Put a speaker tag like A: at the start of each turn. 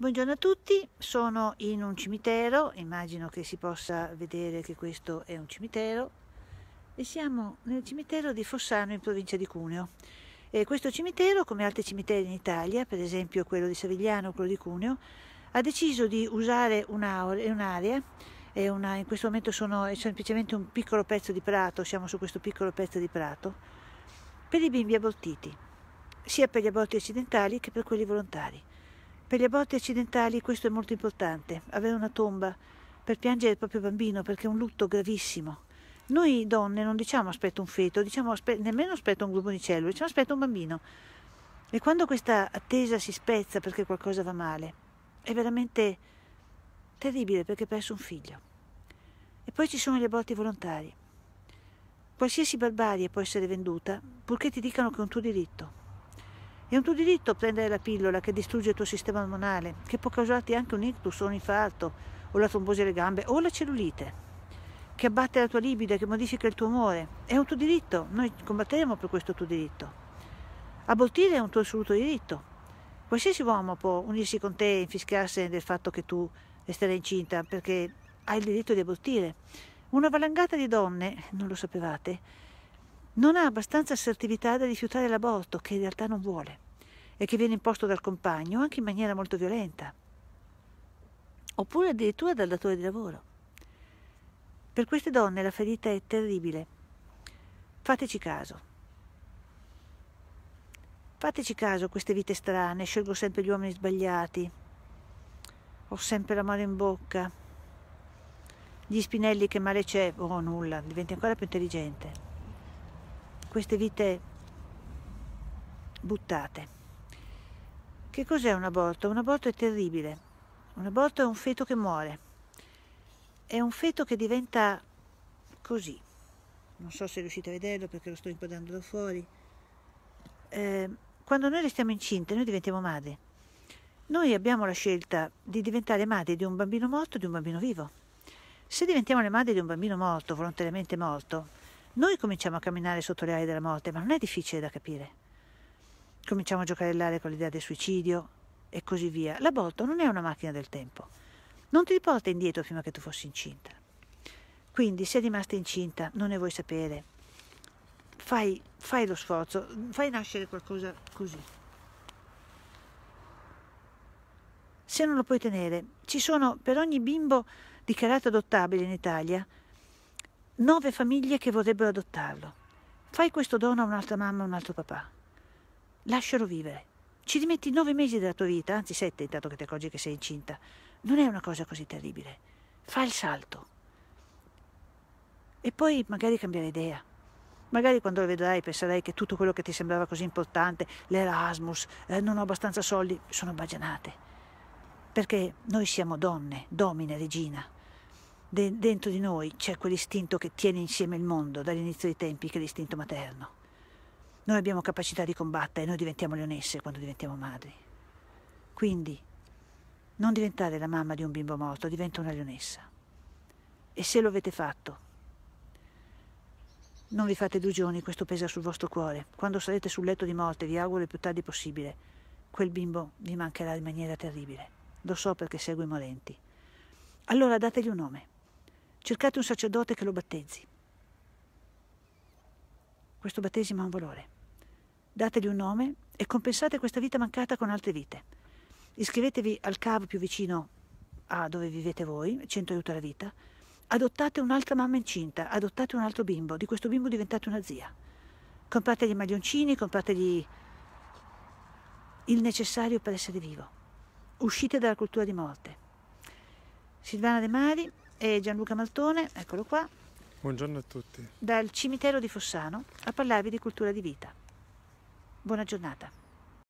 A: Buongiorno a tutti, sono in un cimitero, immagino che si possa vedere che questo è un cimitero e siamo nel cimitero di Fossano in provincia di Cuneo. E questo cimitero, come altri cimiteri in Italia, per esempio quello di Savigliano, quello di Cuneo, ha deciso di usare un'area, una, in questo momento sono, è semplicemente un piccolo pezzo di prato, siamo su questo piccolo pezzo di prato, per i bimbi abortiti, sia per gli aborti accidentali che per quelli volontari per gli aborti accidentali questo è molto importante, avere una tomba per piangere il proprio bambino perché è un lutto gravissimo. Noi donne non diciamo aspetta un feto, diciamo aspe- nemmeno aspetta un gruppo di cellule, diciamo aspetta un bambino. E quando questa attesa si spezza perché qualcosa va male, è veramente terribile perché hai perso un figlio. E poi ci sono gli aborti volontari. Qualsiasi barbarie può essere venduta, purché ti dicano che è un tuo diritto. È un tuo diritto prendere la pillola che distrugge il tuo sistema ormonale, che può causarti anche un ictus o un infarto, o la trombosi alle gambe, o la cellulite, che abbatte la tua libido, che modifica il tuo umore. È un tuo diritto, noi combatteremo per questo tuo diritto. Abortire è un tuo assoluto diritto. Qualsiasi uomo può unirsi con te e infischiarsene del fatto che tu resterai incinta, perché hai il diritto di abortire. Una valangata di donne, non lo sapevate, non ha abbastanza assertività da rifiutare l'aborto che in realtà non vuole e che viene imposto dal compagno anche in maniera molto violenta, oppure addirittura dal datore di lavoro. Per queste donne la ferita è terribile. Fateci caso. Fateci caso a queste vite strane, scelgo sempre gli uomini sbagliati, ho sempre la mano in bocca, gli spinelli che male c'è, oh nulla, diventi ancora più intelligente queste vite buttate. Che cos'è un aborto? Un aborto è terribile. Un aborto è un feto che muore. È un feto che diventa così. Non so se riuscite a vederlo perché lo sto inquadrando da fuori. Eh, quando noi restiamo incinte, noi diventiamo madri. Noi abbiamo la scelta di diventare madri di un bambino morto o di un bambino vivo. Se diventiamo le madri di un bambino morto, volontariamente morto, noi cominciamo a camminare sotto le ali della morte, ma non è difficile da capire. Cominciamo a giocare con l'idea del suicidio e così via. L'aborto non è una macchina del tempo. Non ti riporta indietro prima che tu fossi incinta. Quindi, se rimasta incinta, non ne vuoi sapere. Fai, fai lo sforzo, fai nascere qualcosa così. Se non lo puoi tenere, ci sono per ogni bimbo dichiarato adottabile in Italia nove famiglie che vorrebbero adottarlo. Fai questo dono a un'altra mamma, a un altro papà. Lascialo vivere. Ci rimetti nove mesi della tua vita, anzi sette, intanto che ti accorgi che sei incinta. Non è una cosa così terribile. Fai il salto. E poi magari cambiare idea. Magari quando lo vedrai penserai che tutto quello che ti sembrava così importante, l'Erasmus, eh, non ho abbastanza soldi, sono bagianate. Perché noi siamo donne, domine, regina de- dentro di noi c'è quell'istinto che tiene insieme il mondo dall'inizio dei tempi, che è l'istinto materno. Noi abbiamo capacità di combattere, noi diventiamo leonesse quando diventiamo madri. Quindi, non diventare la mamma di un bimbo morto, diventa una leonessa. E se lo avete fatto, non vi fate illusioni, questo pesa sul vostro cuore. Quando sarete sul letto di morte, vi auguro il più tardi possibile, quel bimbo vi mancherà in maniera terribile. Lo so perché segue i morenti. Allora dategli un nome cercate un sacerdote che lo battezzi. Questo battesimo ha un valore. Dategli un nome e compensate questa vita mancata con altre vite. Iscrivetevi al CAV più vicino a dove vivete voi, Centro aiuto alla vita. Adottate un'altra mamma incinta, adottate un altro bimbo, di questo bimbo diventate una zia. Comprategli maglioncini, comprategli il necessario per essere vivo. Uscite dalla cultura di morte. Silvana De Mari, e Gianluca Maltone, eccolo qua. Buongiorno a tutti. Dal cimitero di Fossano a parlarvi di cultura di vita. Buona giornata.